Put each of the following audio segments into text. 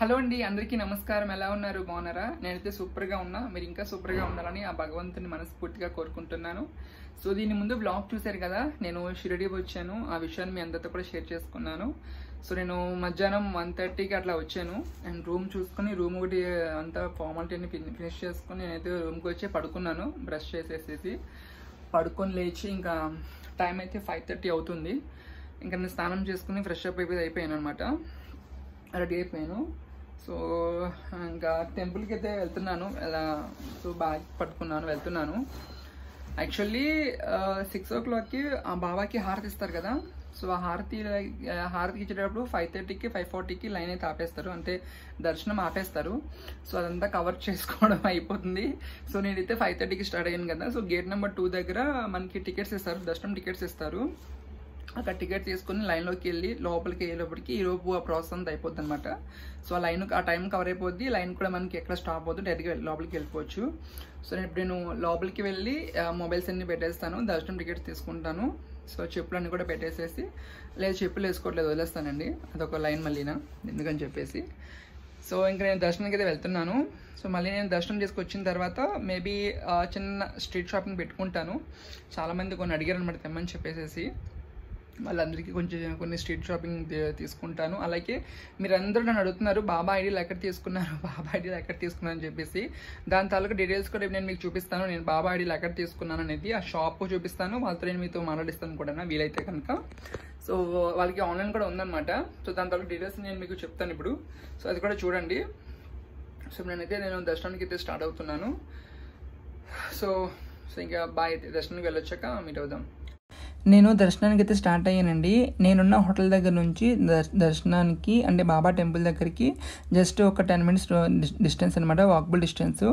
hello అండి అందరికీ నమస్కారం ఎలా ఉన్నారు బాగున్నారా నేనైతే సూపర్గా ఉన్నా మీరు ఇంకా సూపర్గా ఉండాలని ఆ భగవంతుని మనస్ఫూర్తిగా కోరుకుంటున్నాను సో దీని ముందు బ్లాగ్ చూశారు కదా నేను షిరిడి వచ్చాను ఆ విషయాన్ని మీ అందరితో కూడా షేర్ చేసుకున్నాను సో నేను మధ్యాహ్నం వన్ థర్టీకి అట్లా వచ్చాను అండ్ రూమ్ చూసుకుని రూమ్ ఒకటి అంతా ఫార్మాలిటీని ఫినిష్ చేసుకుని నేనైతే రూమ్కి వచ్చి పడుకున్నాను బ్రష్ చేసేసేసి పడుకొని లేచి ఇంకా టైం అయితే ఫైవ్ థర్టీ అవుతుంది ఇంకా నేను స్నానం చేసుకుని ఫ్రెష్ అప్ అయిపోయి అయిపోయాను అనమాట రెడీ అయిపోయాను సో ఇంకా టెంపుల్కి అయితే వెళ్తున్నాను ఎలా సో బ్యాగ్ పట్టుకున్నాను వెళ్తున్నాను యాక్చువల్లీ సిక్స్ ఓ క్లాక్కి ఆ బాబాకి హారతి ఇస్తారు కదా సో ఆ హారతి హారతి ఇచ్చేటప్పుడు ఫైవ్ థర్టీకి ఫైవ్ ఫార్టీకి లైన్ అయితే ఆపేస్తారు అంటే దర్శనం ఆపేస్తారు సో అదంతా కవర్ చేసుకోవడం అయిపోతుంది సో నేనైతే ఫైవ్ థర్టీకి స్టార్ట్ అయ్యాను కదా సో గేట్ నెంబర్ టూ దగ్గర మనకి టికెట్స్ ఇస్తారు దర్శనం టికెట్స్ ఇస్తారు అక్కడ టికెట్ తీసుకుని లైన్లోకి వెళ్ళి లోపలికి వెళ్ళేటప్పటికి ఈరోపు ఆ ప్రాసెస్ అంతా అయిపోద్ది అనమాట సో ఆ లైన్ ఆ టైం కవర్ అయిపోద్ది లైన్ కూడా మనకి ఎక్కడ స్టాప్ అవుతుంది డైరెక్ట్గా లోపలికి వెళ్ళిపోవచ్చు సో నేను ఇప్పుడు నేను లోపలికి వెళ్ళి మొబైల్స్ అన్ని పెట్టేస్తాను దర్శనం టికెట్స్ తీసుకుంటాను సో చెప్పులు అన్నీ కూడా పెట్టేసేసి లేదు చెప్పులు వేసుకోవట్లేదు వదిలేస్తానండి అదొక లైన్ మళ్ళీనా ఎందుకని చెప్పేసి సో ఇంకా నేను దర్శనానికి అయితే వెళ్తున్నాను సో మళ్ళీ నేను దర్శనం చేసుకొచ్చిన తర్వాత మేబీ చిన్న స్ట్రీట్ షాపింగ్ పెట్టుకుంటాను చాలామంది కొన్ని అడిగారు అనమాట తెమ్మని చెప్పేసేసి వాళ్ళందరికీ కొంచెం కొన్ని స్ట్రీట్ షాపింగ్ తీసుకుంటాను అలాగే మీరందరూ నన్ను అడుగుతున్నారు బాబా ఐడీలు ఎక్కడ తీసుకున్నారు బాబా ఐడీలు ఎక్కడ తీసుకున్నాను అని చెప్పేసి దాని తాలూకు డీటెయిల్స్ కూడా నేను మీకు చూపిస్తాను నేను బాబా ఐడీలు ఎక్కడ తీసుకున్నాను అనేది ఆ షాప్ చూపిస్తాను వాళ్ళతో నేను మీతో మాట్లాడిస్తాను కూడా వీలైతే కనుక సో వాళ్ళకి ఆన్లైన్ కూడా ఉందన్నమాట సో దాని తాలూకు డీటెయిల్స్ నేను మీకు చెప్తాను ఇప్పుడు సో అది కూడా చూడండి సో నేనైతే నేను దర్శనానికి అయితే స్టార్ట్ అవుతున్నాను సో సో ఇంకా బాయ్ దర్శనానికి వెళ్ళొచ్చాక మీట్ అవుదాం నేను దర్శనానికి అయితే స్టార్ట్ అయ్యానండి నేనున్న హోటల్ దగ్గర నుంచి దర్శనానికి అంటే బాబా టెంపుల్ దగ్గరికి జస్ట్ ఒక టెన్ మినిట్స్ డిస్టెన్స్ అనమాట వాకబుల్ డిస్టెన్స్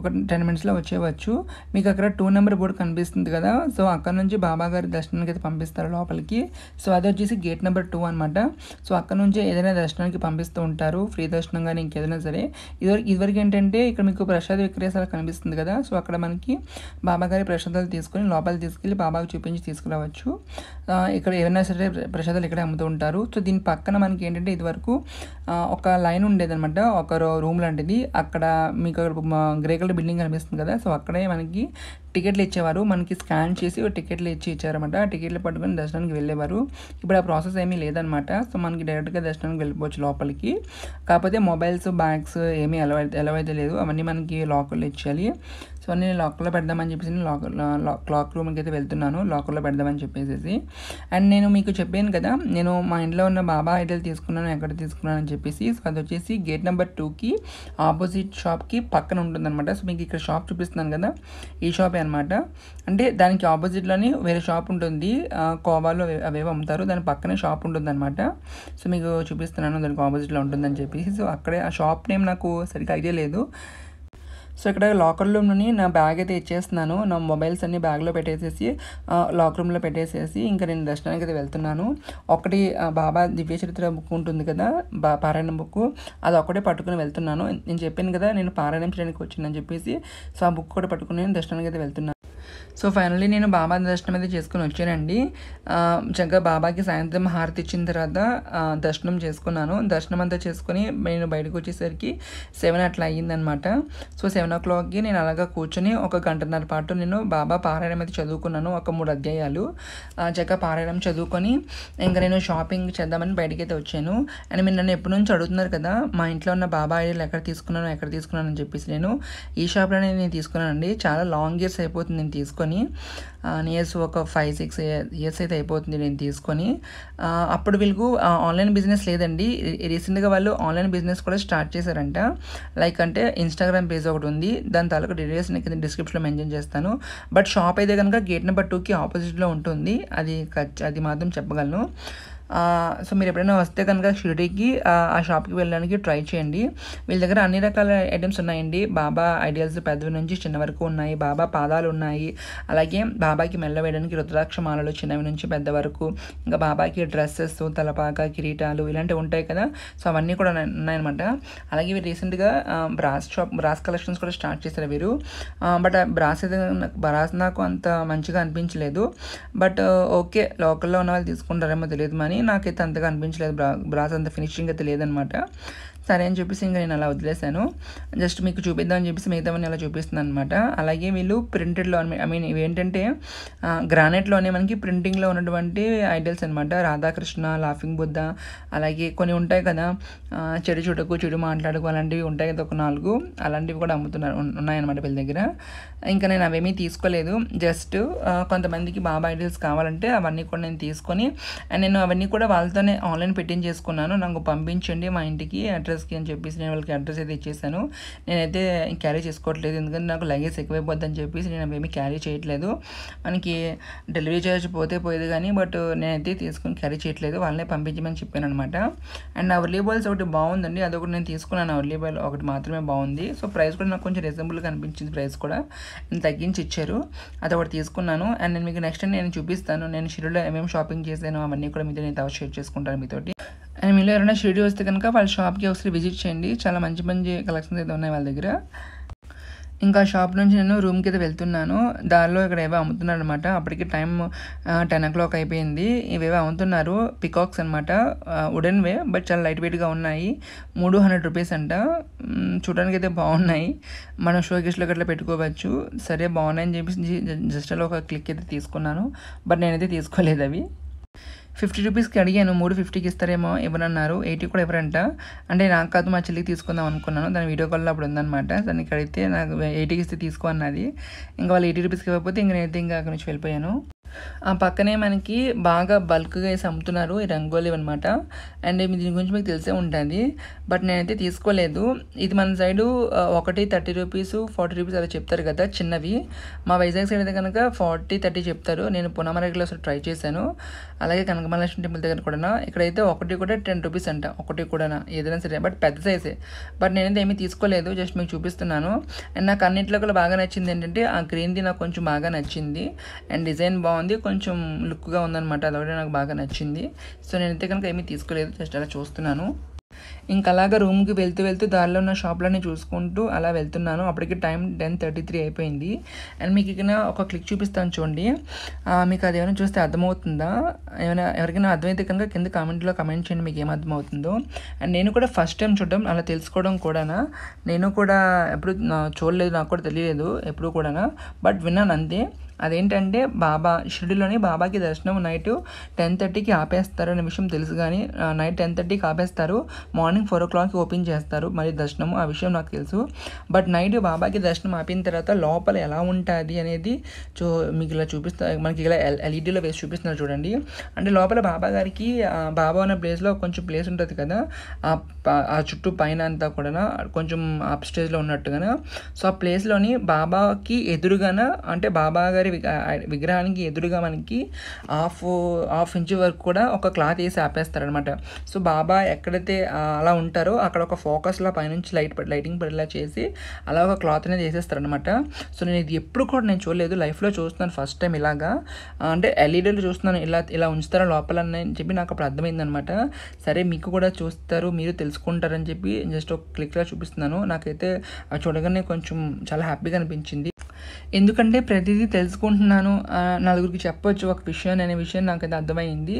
ఒక టెన్ మినిట్స్లో వచ్చేవచ్చు మీకు అక్కడ టూ నెంబర్ బోర్డు కనిపిస్తుంది కదా సో అక్కడ నుంచి బాబా గారి దర్శనానికి అయితే పంపిస్తారు లోపలికి సో అది వచ్చేసి గేట్ నెంబర్ టూ అనమాట సో అక్కడ నుంచి ఏదైనా దర్శనానికి పంపిస్తూ ఉంటారు ఫ్రీ దర్శనం కానీ ఇంకేదైనా సరే ఇదివరకు ఇదివరకు ఏంటంటే ఇక్కడ మీకు ప్రసాద విక్రయశాల కనిపిస్తుంది కదా సో అక్కడ మనకి బాబాగారి ప్రసాదాలు తీసుకొని లోపలి తీసుకెళ్ళి బాబాకు చూపించి తీసుకురావచ్చు ఇక్కడ ఏమైనా సరే ప్రసాదాలు ఇక్కడ అమ్ముతూ ఉంటారు సో దీని పక్కన మనకి ఏంటంటే ఇదివరకు ఒక లైన్ ఉండేదన్నమాట ఒక రూమ్ లాంటిది అక్కడ మీకు గ్రేకల్ బిల్డింగ్ కనిపిస్తుంది కదా సో అక్కడే మనకి టికెట్లు ఇచ్చేవారు మనకి స్కాన్ చేసి టికెట్లు ఇచ్చి ఇచ్చారన్నమాట ఆ టికెట్లు పట్టుకొని దర్శనానికి వెళ్ళేవారు ఇప్పుడు ఆ ప్రాసెస్ ఏమీ లేదనమాట సో మనకి డైరెక్ట్గా దర్శనానికి వెళ్ళిపోవచ్చు లోపలికి కాకపోతే మొబైల్స్ బ్యాగ్స్ ఏమీ ఎలా అయితే లేదు అవన్నీ మనకి లాకర్లో ఇచ్చేయాలి సో నేను లాకర్లో పెడదామని చెప్పేసి నేను లాకర్ క్లాక్ రూమ్కి అయితే వెళ్తున్నాను లాకర్లో పెడదామని చెప్పేసి అండ్ నేను మీకు చెప్పాను కదా నేను మా ఇంట్లో ఉన్న బాబా ఐటల్ తీసుకున్నాను ఎక్కడ తీసుకున్నాను అని చెప్పేసి సో అది వచ్చేసి గేట్ నెంబర్ టూకి ఆపోజిట్ షాప్కి పక్కన ఉంటుందన్నమాట సో మీకు ఇక్కడ షాప్ చూపిస్తున్నాను కదా ఈ షాప్ ఉంటాయి అనమాట అంటే దానికి ఆపోజిట్లోనే వేరే షాప్ ఉంటుంది కోవాలో అవేవో అమ్ముతారు దాని పక్కనే షాప్ ఉంటుంది అనమాట సో మీకు చూపిస్తున్నాను దానికి ఆపోజిట్లో ఉంటుందని చెప్పేసి సో అక్కడే ఆ షాప్ నేమ్ నాకు సరిగ్గా ఐడియా లేదు సో ఇక్కడ లాకర్ రూమ్లోని నా బ్యాగ్ అయితే ఇచ్చేస్తున్నాను నా మొబైల్స్ అన్ని బ్యాగ్లో పెట్టేసేసి లాకర్ రూమ్లో పెట్టేసేసి ఇంకా నేను దర్శనానికి అయితే వెళ్తున్నాను ఒకటి బాబా దివ్య చరిత్ర బుక్ ఉంటుంది కదా బా పారాయణ బుక్ అది ఒక్కటే పట్టుకుని వెళ్తున్నాను నేను చెప్పాను కదా నేను పారాయణం చేయడానికి వచ్చిందని చెప్పేసి సో ఆ బుక్ కూడా పట్టుకుని నేను దర్శనానికి అయితే వెళ్తున్నాను సో ఫైనల్లీ నేను బాబా దర్శనం అయితే చేసుకుని వచ్చానండి చక్కగా బాబాకి సాయంత్రం హారతి ఇచ్చిన తర్వాత దర్శనం చేసుకున్నాను దర్శనం అంతా చేసుకుని నేను బయటకు వచ్చేసరికి సెవెన్ అట్లా అయ్యిందనమాట సో సెవెన్ ఓ క్లాక్కి నేను అలాగా కూర్చొని ఒక గంటన్నర పాటు నేను బాబా పారాయణం అయితే చదువుకున్నాను ఒక మూడు అధ్యాయాలు చక్కగా పారాయణం చదువుకొని ఇంకా నేను షాపింగ్ చేద్దామని అయితే వచ్చాను అండ్ మీరు నన్ను ఎప్పటి నుంచి అడుగుతున్నారు కదా మా ఇంట్లో ఉన్న బాబా ఐడియాలు ఎక్కడ తీసుకున్నాను ఎక్కడ తీసుకున్నాను అని చెప్పేసి నేను ఈ షాప్లోనే నేను తీసుకున్నానండి చాలా లాంగ్ ఇయర్స్ అయిపోతుంది నేను తీసుకున్నాను తీసుకొని ఇయర్స్ ఒక ఫైవ్ సిక్స్ ఇయర్స్ అయితే అయిపోతుంది నేను తీసుకొని అప్పుడు వీళ్ళకు ఆన్లైన్ బిజినెస్ లేదండి రీసెంట్గా వాళ్ళు ఆన్లైన్ బిజినెస్ కూడా స్టార్ట్ చేశారంట లైక్ అంటే ఇన్స్టాగ్రామ్ పేజ్ ఒకటి ఉంది దాని తాలూకు డీటెయిల్స్ నేను కింద డిస్క్రిప్షన్లో మెన్షన్ చేస్తాను బట్ షాప్ అయితే కనుక గేట్ నెంబర్ టూకి ఆపోజిట్లో ఉంటుంది అది అది మాత్రం చెప్పగలను సో మీరు ఎప్పుడైనా వస్తే కనుక షిరిడీకి ఆ షాప్కి వెళ్ళడానికి ట్రై చేయండి వీళ్ళ దగ్గర అన్ని రకాల ఐటమ్స్ ఉన్నాయండి బాబా ఐడియల్స్ పెద్దవి నుంచి చిన్న వరకు ఉన్నాయి బాబా పాదాలు ఉన్నాయి అలాగే బాబాకి మెల్ల వేయడానికి రుద్రాక్ష మాలలు చిన్నవి నుంచి పెద్ద వరకు ఇంకా బాబాకి డ్రెస్సెస్ తలపాక కిరీటాలు ఇలాంటివి ఉంటాయి కదా సో అవన్నీ కూడా ఉన్నాయన్నమాట అలాగే వీరు రీసెంట్గా బ్రాస్ షాప్ బ్రాస్ కలెక్షన్స్ కూడా స్టార్ట్ చేశారు వీరు బట్ బ్రాస్ బ్రాస్ నాకు అంత మంచిగా అనిపించలేదు బట్ ఓకే లోకల్లో ఉన్న వాళ్ళు తీసుకుంటారేమో తెలియదు మని నాకైతే అంతగా అనిపించలేదు బ్రా బ్రాస్ అంత ఫినిషింగ్ అయితే లేదనమాట సరే అని చెప్పేసి ఇంకా నేను అలా వదిలేశాను జస్ట్ మీకు చూపిద్దామని చెప్పేసి అని అలా చూపిస్తుంది అనమాట అలాగే వీళ్ళు ప్రింటెడ్లో ఐ మీన్ ఇవి ఏంటంటే గ్రానైట్లోనే మనకి ప్రింటింగ్లో ఉన్నటువంటి ఐడల్స్ అనమాట రాధాకృష్ణ లాఫింగ్ బుద్ధ అలాగే కొన్ని ఉంటాయి కదా చెడు చుటకు చెడు మాట్లాడకు అలాంటివి ఉంటాయి కదా ఒక నాలుగు అలాంటివి కూడా అమ్ముతున్నారు ఉన్నాయన్నమాట వీళ్ళ దగ్గర ఇంకా నేను అవేమీ తీసుకోలేదు జస్ట్ కొంతమందికి బాబా ఐడల్స్ కావాలంటే అవన్నీ కూడా నేను తీసుకొని అండ్ నేను అవన్నీ కూడా వాళ్ళతోనే ఆన్లైన్ పెట్టించేసుకున్నాను నాకు పంపించండి మా ఇంటికి అడ్రస్కి అని చెప్పేసి నేను వాళ్ళకి అడ్రస్ అయితే ఇచ్చేసాను నేనైతే క్యారీ చేసుకోవట్లేదు ఎందుకంటే నాకు లగేజ్ ఎక్కువైపోద్ది అని చెప్పేసి నేను అవేమి క్యారీ చేయట్లేదు మనకి డెలివరీ ఛార్జ్ పోతే పోయేది కానీ బట్ నేనైతే తీసుకుని క్యారీ చేయట్లేదు వాళ్ళనే పంపించమని చెప్పాను అనమాట అండ్ ఆ బాల్స్ ఒకటి బాగుందండి అది ఒకటి నేను తీసుకున్నాను అవర్లీ ఒకటి మాత్రమే బాగుంది సో ప్రైస్ కూడా నాకు కొంచెం రీజనబుల్గా అనిపించింది ప్రైస్ కూడా నేను తగ్గించి ఇచ్చారు అది ఒకటి తీసుకున్నాను అండ్ నేను మీకు నెక్స్ట్ నేను చూపిస్తాను నేను షిరిలో ఏమేమి షాపింగ్ చేశాను అవన్నీ కూడా మీతో నేను షేర్ చేసుకుంటాను మీతోటి అండ్ మీలో ఎవరైనా షెడ్యూ వస్తే కనుక వాళ్ళ షాప్కి ఒకసారి విజిట్ చేయండి చాలా మంచి మంచి కలెక్షన్స్ అయితే ఉన్నాయి వాళ్ళ దగ్గర ఇంకా షాప్ నుంచి నేను రూమ్కి అయితే వెళ్తున్నాను దారిలో ఇక్కడ ఏవో అమ్ముతున్నారు అనమాట అప్పటికి టైం టెన్ ఓ క్లాక్ అయిపోయింది ఇవేవో అమ్ముతున్నారు పికాక్స్ అనమాట వుడెన్ వే బట్ చాలా లైట్ వెయిట్గా ఉన్నాయి మూడు హండ్రెడ్ రూపీస్ అంట చూడడానికి అయితే బాగున్నాయి మనం షో కేసులో అట్లా పెట్టుకోవచ్చు సరే బాగున్నాయని చెప్పేసి జస్ట్ అలా ఒక క్లిక్ అయితే తీసుకున్నాను బట్ నేనైతే తీసుకోలేదు అవి ఫిఫ్టీ రూపీస్కి అడిగాను మూడు ఫిఫ్టీకి ఇస్తారేమో ఇవ్వనన్నారు ఎయిటీ కూడా ఎవరంట అంటే నాకు కాదు మా చెల్లికి తీసుకుందాం అనుకున్నాను దాని వీడియో కాల్లో అప్పుడు ఉందన్నమాట దానికి అడిగితే నాకు ఎయిటీకి ఇస్తే తీసుకో అన్నది ఇంకా వాళ్ళు ఎయిటీ రూపీస్కి ఇవ్వకపోతే ఇంక అయితే ఇంకా అక్కడి నుంచి వెళ్ళిపోయాను ఆ పక్కనే మనకి బాగా బల్క్గా వేసి అమ్ముతున్నారు ఈ రంగోలీ అనమాట అండ్ దీని గురించి మీకు తెలిసే ఉంటుంది బట్ నేనైతే తీసుకోలేదు ఇది మన సైడు ఒకటి థర్టీ రూపీస్ ఫార్టీ రూపీస్ అలా చెప్తారు కదా చిన్నవి మా వైజాగ్ సైడ్ అయితే కనుక ఫార్టీ థర్టీ చెప్తారు నేను పునమరగిలో అసలు ట్రై చేశాను అలాగే కనకమలక్ష్మి టెంపుల్ దగ్గర కూడా ఇక్కడైతే ఒకటి కూడా టెన్ రూపీస్ అంట ఒకటి కూడా ఏదైనా సరే బట్ పెద్ద సైజే బట్ నేనైతే ఏమీ తీసుకోలేదు జస్ట్ మీకు చూపిస్తున్నాను అండ్ నాకు అన్నింటిలో కూడా బాగా నచ్చింది ఏంటంటే ఆ గ్రీన్ది నాకు కొంచెం బాగా నచ్చింది అండ్ డిజైన్ బాగుంది బాగుంది కొంచెం లుక్గా ఉందనమాట కూడా నాకు బాగా నచ్చింది సో నేను అయితే కనుక ఏమీ తీసుకోలేదు జస్ట్ అలా చూస్తున్నాను అలాగా రూమ్కి వెళ్తూ వెళ్తూ దారిలో ఉన్న షాప్లన్నీ చూసుకుంటూ అలా వెళ్తున్నాను అప్పటికి టైం టెన్ థర్టీ త్రీ అయిపోయింది అండ్ మీకు ఇక్కడ ఒక క్లిక్ చూపిస్తాను చూడండి మీకు అది ఏమైనా చూస్తే అర్థమవుతుందా ఏమైనా ఎవరికైనా అర్థమైతే కనుక కింద కామెంట్లో కమెంట్ చేయండి మీకు ఏం అర్థమవుతుందో అండ్ నేను కూడా ఫస్ట్ టైం చూడడం అలా తెలుసుకోవడం కూడానా నేను కూడా ఎప్పుడు చూడలేదు నాకు కూడా తెలియలేదు ఎప్పుడు కూడానా బట్ విన్నాను అంతే అదేంటంటే బాబా షిరిడిలోని బాబాకి దర్శనం నైట్ టెన్ థర్టీకి ఆపేస్తారు అనే విషయం తెలుసు కానీ నైట్ టెన్ థర్టీకి ఆపేస్తారు మార్నింగ్ ఫోర్ ఓ క్లాక్కి ఓపెన్ చేస్తారు మరి దర్శనం ఆ విషయం నాకు తెలుసు బట్ నైట్ బాబాకి దర్శనం ఆపిన తర్వాత లోపల ఎలా ఉంటుంది అనేది చూ మీకు ఇలా చూపిస్తా మనకి ఇలా ఎల్ఈడీలో వేసి చూపిస్తున్నారు చూడండి అంటే లోపల బాబా గారికి బాబా ఉన్న ప్లేస్లో కొంచెం ప్లేస్ ఉంటుంది కదా ఆ చుట్టూ పైన అంతా కూడా కొంచెం అప్ స్టేజ్లో ఉన్నట్టుగా సో ఆ ప్లేస్లోని బాబాకి ఎదురుగాన అంటే బాబా గారి అక్కడ విగ్రహానికి ఎదురుగా మనకి హాఫ్ హాఫ్ ఇంచ్ వరకు కూడా ఒక క్లాత్ వేసి ఆపేస్తారనమాట సో బాబా ఎక్కడైతే అలా ఉంటారో అక్కడ ఒక ఫోకస్లో పైనుంచి లైట్ లైటింగ్ పడేలా చేసి అలా ఒక క్లాత్ అనేది వేసేస్తారనమాట సో నేను ఇది ఎప్పుడు కూడా నేను చూడలేదు లైఫ్లో చూస్తున్నాను ఫస్ట్ టైం ఇలాగా అంటే ఎల్ఈడీలు చూస్తున్నాను ఇలా ఇలా ఉంచుతారా లోపల అని చెప్పి నాకు అప్పుడు అర్థమైందనమాట సరే మీకు కూడా చూస్తారు మీరు తెలుసుకుంటారని చెప్పి జస్ట్ ఒక క్లిక్లో చూపిస్తున్నాను నాకైతే చూడగానే కొంచెం చాలా హ్యాపీగా అనిపించింది ఎందుకంటే ప్రతిదీ తెలుసుకుంటున్నాను నలుగురికి చెప్పొచ్చు ఒక విషయం అనే విషయం నాకు అయితే అర్థమైంది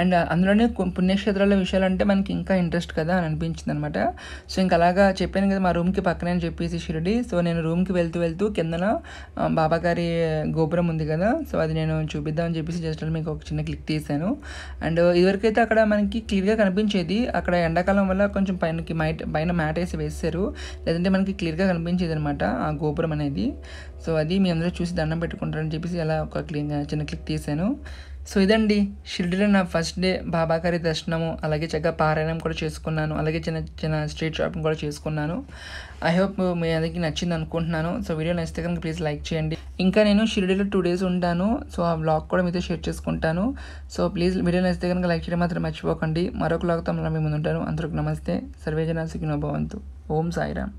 అండ్ అందులోనే పుణ్యక్షేత్రాల విషయాలు అంటే మనకి ఇంకా ఇంట్రెస్ట్ కదా అని అనిపించింది అనమాట సో ఇంకా అలాగా చెప్పాను కదా మా రూమ్కి పక్కనే అని చెప్పేసి షిరిడి సో నేను రూమ్కి వెళ్తూ వెళ్తూ కిందన బాబాగారి గోపురం ఉంది కదా సో అది నేను చూపిద్దామని చెప్పేసి జస్ట్ మీకు ఒక చిన్న క్లిక్ తీశాను అండ్ ఇదివరకైతే అక్కడ మనకి క్లియర్గా కనిపించేది అక్కడ ఎండాకాలం వల్ల కొంచెం పైనకి మైట్ పైన మ్యాట్ వేసి వేసారు లేదంటే మనకి క్లియర్గా కనిపించేది అనమాట ఆ గోపురం అనేది సో అది అది మీ అందరూ చూసి దండం పెట్టుకుంటారని చెప్పేసి అలా ఒక క్లీన్ చిన్న క్లిక్ తీశాను సో ఇదండి షిరిడీలో నా ఫస్ట్ డే బాబాగారి దర్శనము అలాగే చక్కగా పారాయణం కూడా చేసుకున్నాను అలాగే చిన్న చిన్న స్ట్రీట్ షాపింగ్ కూడా చేసుకున్నాను ఐ హోప్ మీ అందరికీ నచ్చింది అనుకుంటున్నాను సో వీడియో నచ్చితే కనుక ప్లీజ్ లైక్ చేయండి ఇంకా నేను షిరిడీలో టూ డేస్ ఉంటాను సో ఆ బ్లాగ్ కూడా మీతో షేర్ చేసుకుంటాను సో ప్లీజ్ వీడియో నచ్చితే కనుక లైక్ చేయడం మాత్రం మర్చిపోకండి మరొక బ్లాగ్తో మళ్ళీ మీ ముందు ఉంటాను అందరికి నమస్తే సర్వేజనా సుఖినోభవంతు ఓం సాయిరామ్